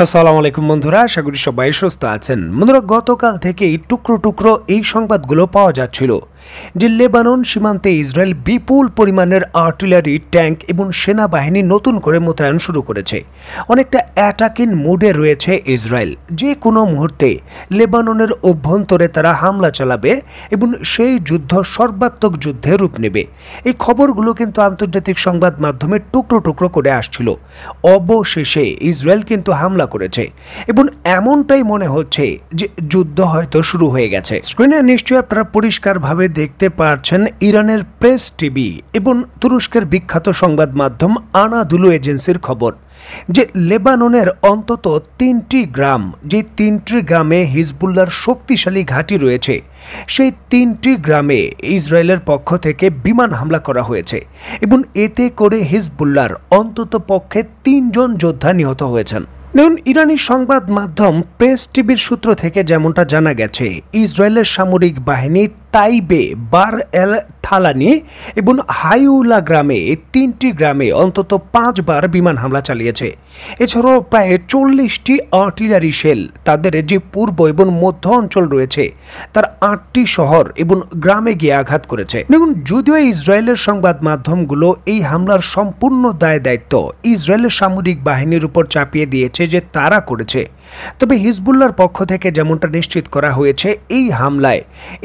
আসসালামু আলাইকুম বন্ধুরা আশা করি সবাই সুস্থ আছেন বন্ধুরা গতকাল থেকেই টুকরো টুকরো এই সংবাদগুলো পাওয়া যাচ্ছিল যে লেবানন সীমান্তে ইসরায়েল বিপুল পরিমাণের আর্টিলারি ট্যাঙ্ক এবং সেনাবাহিনী নতুন করে মোতায়েন শুরু করেছে অনেকটা অ্যাটাকিন মুডে রয়েছে ইসরায়েল যে কোনো মুহূর্তে লেবাননের অভ্যন্তরে তারা হামলা চালাবে এবং সেই যুদ্ধ সর্বাত্মক যুদ্ধে রূপ নেবে এই খবরগুলো কিন্তু আন্তর্জাতিক সংবাদ মাধ্যমে টুকরো টুকরো করে আসছিল অবশেষে ইসরায়েল কিন্তু হামলা হামলা করেছে এবং এমনটাই মনে হচ্ছে যে যুদ্ধ হয়তো শুরু হয়ে গেছে স্ক্রিনে নিশ্চয়ই আপনারা পরিষ্কারভাবে দেখতে পারছেন ইরানের প্রেস টিভি এবং তুরস্কের বিখ্যাত সংবাদ মাধ্যম আনাদুলু এজেন্সির খবর যে লেবাননের অন্তত তিনটি গ্রাম যে তিনটি গ্রামে হিজবুল্লার শক্তিশালী ঘাঁটি রয়েছে সেই তিনটি গ্রামে ইসরায়েলের পক্ষ থেকে বিমান হামলা করা হয়েছে এবং এতে করে হিজবুল্লার অন্তত পক্ষে তিনজন যোদ্ধা নিহত হয়েছেন দেখুন ইরানি সংবাদ মাধ্যম প্রেস টিভির সূত্র থেকে যেমনটা জানা গেছে ইসরায়েলের সামরিক বাহিনী তাইবে বার এল হালানি এবং হাইউলা গ্রামে তিনটি গ্রামে অন্তত পাঁচবার বিমান হামলা চালিয়েছে এছাড়াও প্রায় চল্লিশটি আর্টিলারি সেল তাদের যে পূর্ব এবং মধ্য অঞ্চল রয়েছে তার আটটি শহর এবং গ্রামে গিয়ে আঘাত করেছে দেখুন যদিও ইসরায়েলের সংবাদ মাধ্যমগুলো এই হামলার সম্পূর্ণ দায় দায়িত্ব ইসরায়েলের সামরিক বাহিনীর উপর চাপিয়ে দিয়েছে যে তারা করেছে তবে হিজবুল্লার পক্ষ থেকে যেমনটা নিশ্চিত করা হয়েছে এই হামলায়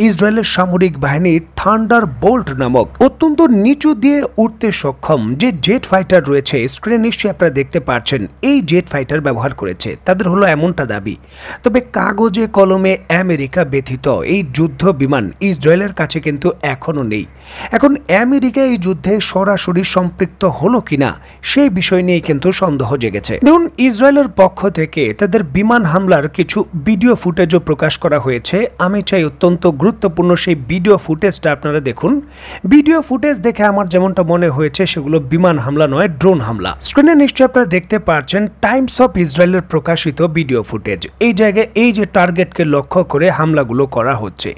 ইসরায়েলের সামরিক বাহিনী থান্ডার বোল বোল্ট নামক অত্যন্ত নিচু দিয়ে উঠতে সক্ষম যে জেট ফাইটার রয়েছে স্ক্রিনে নিশ্চয়ই আপনারা দেখতে পাচ্ছেন এই জেট ফাইটার ব্যবহার করেছে তাদের হলো এমনটা দাবি তবে কাগজে কলমে আমেরিকা ব্যথিত এই যুদ্ধ বিমান ইসরায়েলের কাছে কিন্তু এখনও নেই এখন আমেরিকা এই যুদ্ধে সরাসরি সম্পৃক্ত হলো কিনা সেই বিষয় নিয়ে কিন্তু সন্দেহ জেগেছে দেখুন ইসরায়েলের পক্ষ থেকে তাদের বিমান হামলার কিছু ভিডিও ফুটেজও প্রকাশ করা হয়েছে আমি চাই অত্যন্ত গুরুত্বপূর্ণ সেই ভিডিও ফুটেজটা আপনারা দেখুন ভিডিও ফুটেজ দেখে আমার যেমনটা মনে হয়েছে সেগুলো বিমান হামলা নয় ড্রোন হামলা স্ক্রিনে নিশ্চয়ই আপনারা দেখতে পাচ্ছেন টাইমস অফ ইসরায়েলের প্রকাশিত ভিডিও ফুটেজ এই জায়গায় এই যে টার্গেটকে লক্ষ্য করে হামলাগুলো করা হচ্ছে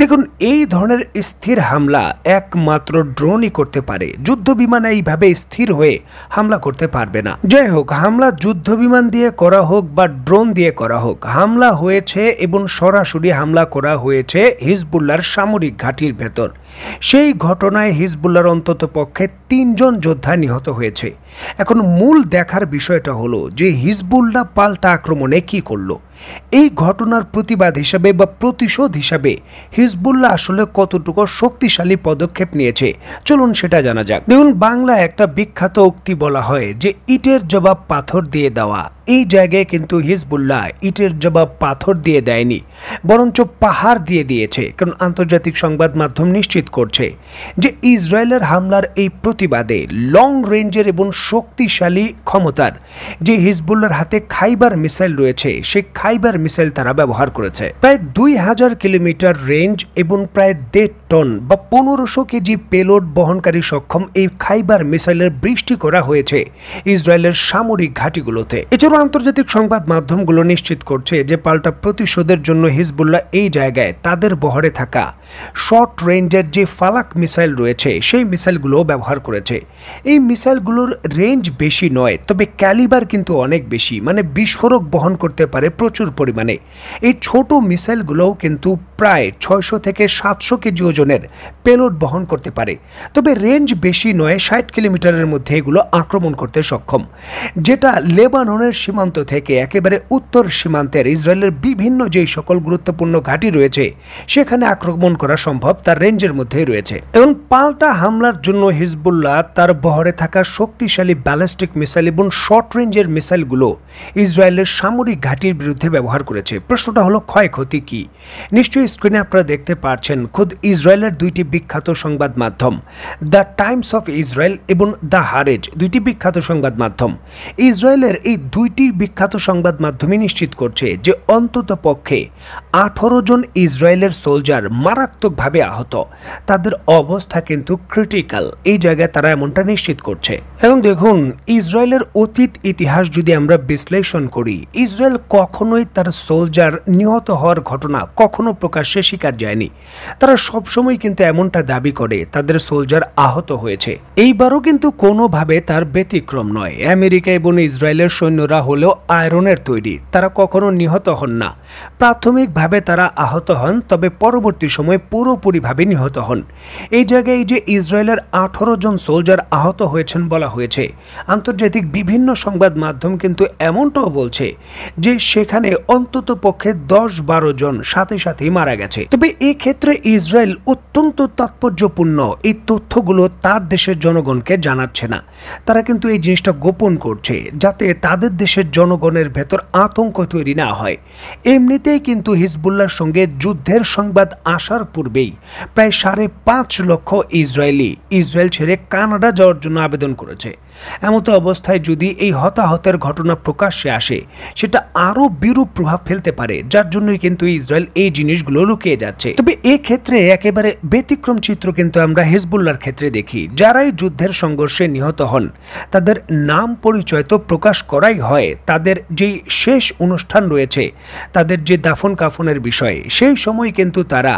দেখুন এই ধরনের স্থির হামলা একমাত্র ড্রোনই করতে পারে যুদ্ধ বিমান এইভাবে স্থির হয়ে হামলা করতে পারবে না যাই হোক হামলা যুদ্ধ বিমান দিয়ে করা হোক বা ড্রোন দিয়ে করা হোক হামলা হয়েছে এবং সরাসরি হামলা করা হয়েছে হিজবুল্লার সামরিক ঘাঁটির ভেতর সেই ঘটনায় হিজবুল্লার অন্তত পক্ষে তিনজন যোদ্ধা নিহত হয়েছে এখন মূল দেখার বিষয়টা হলো যে হিজবুল্লাহ পাল্টা আক্রমণে কি করলো এই ঘটনার প্রতিবাদ হিসাবে বা প্রতিশোধ হিসাবে হিজবুল্লাহ আসলে কতটুকু শক্তিশালী পদক্ষেপ নিয়েছে চলুন সেটা জানা যাক দেখুন বাংলা একটা বিখ্যাত উক্তি বলা হয় যে ইটের জবাব পাথর দিয়ে দেওয়া এই জায়গায় কিন্তু হিজবুল্লাহ ইটের জবাব পাথর দিয়ে দেয়নি বরঞ্চ পাহাড় দিয়ে দিয়েছে কারণ আন্তর্জাতিক সংবাদ মাধ্যম নিশ্চিত করছে যে ইসরায়েলের হামলার এই প্রতিবাদে লং রেঞ্জের এবং শক্তিশালী ক্ষমতার যে হিজবুল্লার হাতে খাইবার মিসাইল রয়েছে সে খাইবার মিসাইল তারা ব্যবহার করেছে প্রায় দুই হাজার কিলোমিটার রেঞ্জ এবং প্রায় দেড় টন বা পনেরোশো কেজি পেলোড বহনকারী সক্ষম এই খাইবার মিসাইলের বৃষ্টি করা হয়েছে ইসরায়েলের সামরিক ঘাটিগুলোতে এছাড়াও আন্তর্জাতিক সংবাদ মাধ্যমগুলো নিশ্চিত করছে যে পাল্টা প্রতিশোধের জন্য হিজবুল্লাহ এই জায়গায় তাদের বহরে থাকা শর্ট রেঞ্জের যে ফালাক মিসাইল রয়েছে সেই মিসাইলগুলো ব্যবহার করেছে এই মিসাইলগুলোর রেঞ্জ বেশি নয় তবে ক্যালিবার কিন্তু অনেক বেশি মানে বিস্ফোরক বহন করতে পারে প্রচুর পরিমাণে এই ছোট মিসাইলগুলোও কিন্তু প্রায় ছয়শো থেকে সাতশো কেজি ওজন ওজনের পেলোড বহন করতে পারে তবে রেঞ্জ বেশি নয় ষাট কিলোমিটারের মধ্যে এগুলো আক্রমণ করতে সক্ষম যেটা লেবাননের সীমান্ত থেকে একেবারে উত্তর সীমান্তের ইসরায়েলের বিভিন্ন যেই সকল গুরুত্বপূর্ণ ঘাঁটি রয়েছে সেখানে আক্রমণ করা সম্ভব তার রেঞ্জের মধ্যেই রয়েছে এবং পাল্টা হামলার জন্য হিজবুল্লাহ তার বহরে থাকা শক্তিশালী ব্যালিস্টিক মিসাইল এবং শর্ট রেঞ্জের মিসাইলগুলো ইসরায়েলের সামরিক ঘাঁটির বিরুদ্ধে ব্যবহার করেছে প্রশ্নটা হলো ক্ষয়ক্ষতি কি নিশ্চয়ই স্ক্রিনে আপনারা দেখতে পাচ্ছেন খুদ ইসরায়েল ইসরায়েলের দুইটি বিখ্যাত সংবাদ মাধ্যম দ্য টাইমস অফ ইসরায়েল এবং দ্য হারেজ দুইটি বিখ্যাত সংবাদ মাধ্যম ইসরায়েলের এই দুইটি বিখ্যাত সংবাদ মাধ্যমে নিশ্চিত করছে যে অন্তত পক্ষে আঠারো জন ইসরায়েলের সোলজার মারাত্মকভাবে আহত তাদের অবস্থা কিন্তু ক্রিটিক্যাল এই জায়গায় তারা এমনটা নিশ্চিত করছে এবং দেখুন ইসরায়েলের অতীত ইতিহাস যদি আমরা বিশ্লেষণ করি ইসরায়েল কখনোই তার সোলজার নিহত হওয়ার ঘটনা কখনো প্রকাশ্যে শিকার যায়নি তারা সব সবসময় কিন্তু এমনটা দাবি করে তাদের সোলজার আহত হয়েছে এইবারও কিন্তু কোনোভাবে তার ব্যতিক্রম নয় আমেরিকা এবং ইসরায়েলের সৈন্যরা হলেও আয়রনের তৈরি তারা কখনো নিহত হন না প্রাথমিকভাবে তারা আহত হন তবে পরবর্তী সময়ে পুরোপুরিভাবে নিহত হন এই জায়গায় যে ইসরায়েলের আঠারো জন সোলজার আহত হয়েছেন বলা হয়েছে আন্তর্জাতিক বিভিন্ন সংবাদ মাধ্যম কিন্তু এমনটাও বলছে যে সেখানে অন্তত পক্ষে দশ বারো জন সাথে সাথেই মারা গেছে তবে এক্ষেত্রে ইসরায়েল অত্যন্ত তাৎপর্যপূর্ণ এই তথ্যগুলো তার দেশের জনগণকে জানাচ্ছে না তারা কিন্তু এই জিনিসটা গোপন করছে যাতে তাদের দেশের জনগণের ভেতর আতঙ্ক তৈরি না হয় এমনিতেই কিন্তু হিজবুল্লার সঙ্গে যুদ্ধের সংবাদ আসার পূর্বেই প্রায় সাড়ে পাঁচ লক্ষ ইসরায়েলি ইসরায়েল ছেড়ে কানাডা যাওয়ার জন্য আবেদন করেছে এমতো অবস্থায় যদি এই হতাহতের ঘটনা প্রকাশ্যে আসে সেটা আরও বিরূপ প্রভাব ফেলতে পারে যার জন্যই কিন্তু ইসরায়েল এই জিনিসগুলো লুকিয়ে যাচ্ছে তবে এক্ষেত্রে একে এবারে ব্যতিক্রম চিত্র কিন্তু আমরা হেজবুল্লার ক্ষেত্রে দেখি যারাই যুদ্ধের সংঘর্ষে নিহত হন তাদের নাম পরিচয় তো প্রকাশ করাই হয় তাদের যেই শেষ অনুষ্ঠান রয়েছে তাদের যে দাফন কাফনের বিষয়ে সেই সময় কিন্তু তারা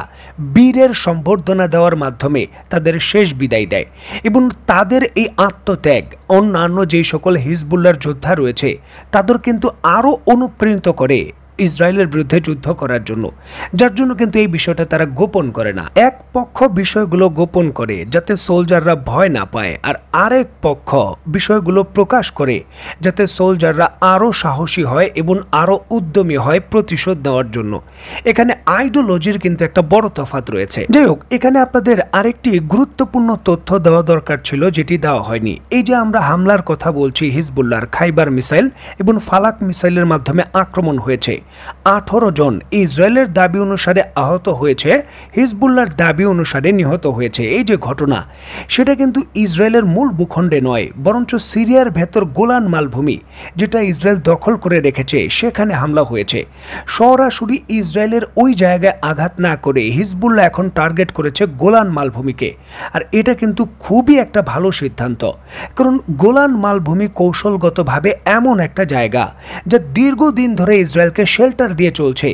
বীরের সম্বর্ধনা দেওয়ার মাধ্যমে তাদের শেষ বিদায় দেয় এবং তাদের এই আত্মত্যাগ অন্যান্য যেই সকল হিজবুল্লার যোদ্ধা রয়েছে তাদের কিন্তু আরও অনুপ্রাণিত করে ইসরায়েলের বিরুদ্ধে যুদ্ধ করার জন্য যার জন্য কিন্তু এই বিষয়টা তারা গোপন করে না এক পক্ষ বিষয়গুলো গোপন করে যাতে সোলজাররা ভয় না পায় আর আরেক পক্ষ বিষয়গুলো প্রকাশ করে যাতে সোলজাররা আরও সাহসী হয় এবং আরও উদ্যমী হয় প্রতিশোধ নেওয়ার জন্য এখানে আইডিওলজির কিন্তু একটা বড় তফাত রয়েছে যাই হোক এখানে আপনাদের আরেকটি গুরুত্বপূর্ণ তথ্য দেওয়া দরকার ছিল যেটি দেওয়া হয়নি এই যে আমরা হামলার কথা বলছি হিজবুল্লার খাইবার মিসাইল এবং ফালাক মিসাইলের মাধ্যমে আক্রমণ হয়েছে আঠারো জন ইসরায়েলের দাবি অনুসারে আহত হয়েছে হিজবুল্লার দাবি অনুসারে নিহত হয়েছে এই যে ঘটনা সেটা কিন্তু ইসরায়েলের মূল ভূখণ্ডে নয় বরঞ্চ সিরিয়ার ভেতর গোলান মালভূমি যেটা ইসরায়েল দখল করে রেখেছে সেখানে হামলা হয়েছে সরাসরি ইসরায়েলের ওই জায়গায় আঘাত না করে হিজবুল্লা এখন টার্গেট করেছে গোলান মালভূমিকে আর এটা কিন্তু খুবই একটা ভালো সিদ্ধান্ত কারণ গোলান মালভূমি কৌশলগতভাবে এমন একটা জায়গা যা দীর্ঘদিন ধরে ইসরায়েলকে শেল্টার দিয়ে চলছে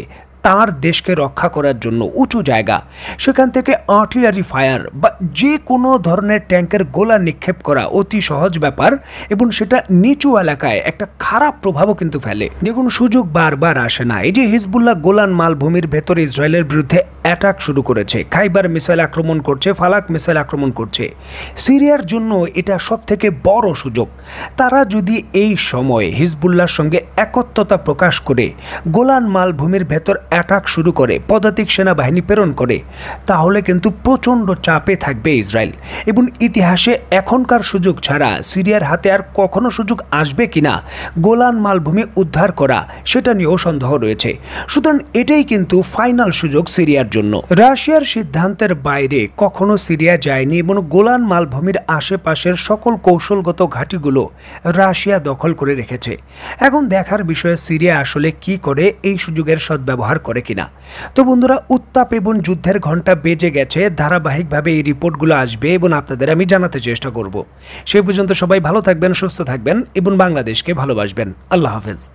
তার দেশকে রক্ষা করার জন্য উঁচু জায়গা সেখান থেকে আর্টিলারি ফায়ার বা যে কোনো ধরনের ট্যাঙ্কের গোলা নিক্ষেপ করা অতি সহজ ব্যাপার এবং সেটা নিচু এলাকায় একটা খারাপ প্রভাবও কিন্তু ফেলে দেখুন সুযোগ বারবার আসে না এই যে হিজবুল্লাহ গোলান মালভূমির ভেতরে ইসরায়েলের বিরুদ্ধে অ্যাটাক শুরু করেছে খাইবার মিসাইল আক্রমণ করছে ফালাক মিসাইল আক্রমণ করছে সিরিয়ার জন্য এটা সব থেকে বড় সুযোগ তারা যদি এই সময় হিজবুল্লার সঙ্গে একত্রতা প্রকাশ করে গোলান মালভূমির ভেতর অ্যাটাক শুরু করে পদাতিক সেনাবাহিনী প্রেরণ করে তাহলে কিন্তু প্রচণ্ড চাপে থাকবে ইসরায়েল এবং ইতিহাসে এখনকার সুযোগ ছাড়া সিরিয়ার হাতে আর কখনো সুযোগ আসবে কিনা গোলান মালভূমি উদ্ধার করা সেটা নিয়েও সন্দেহ রয়েছে সুতরাং এটাই কিন্তু ফাইনাল সুযোগ সিরিয়ার জন্য রাশিয়ার সিদ্ধান্তের বাইরে কখনো সিরিয়া যায়নি এবং গোলান মালভূমির আশেপাশের সকল কৌশলগত ঘাঁটিগুলো রাশিয়া দখল করে রেখেছে এখন দেখার বিষয়ে সিরিয়া আসলে কি করে এই সুযোগের সদ্ব্যবহার করে কিনা তো বন্ধুরা উত্তাপ এবং যুদ্ধের ঘন্টা বেজে গেছে ধারাবাহিকভাবে এই রিপোর্টগুলো আসবে এবং আপনাদের আমি জানাতে চেষ্টা করব সেই পর্যন্ত সবাই ভালো থাকবেন সুস্থ থাকবেন এবং বাংলাদেশকে ভালোবাসবেন আল্লাহ হাফেজ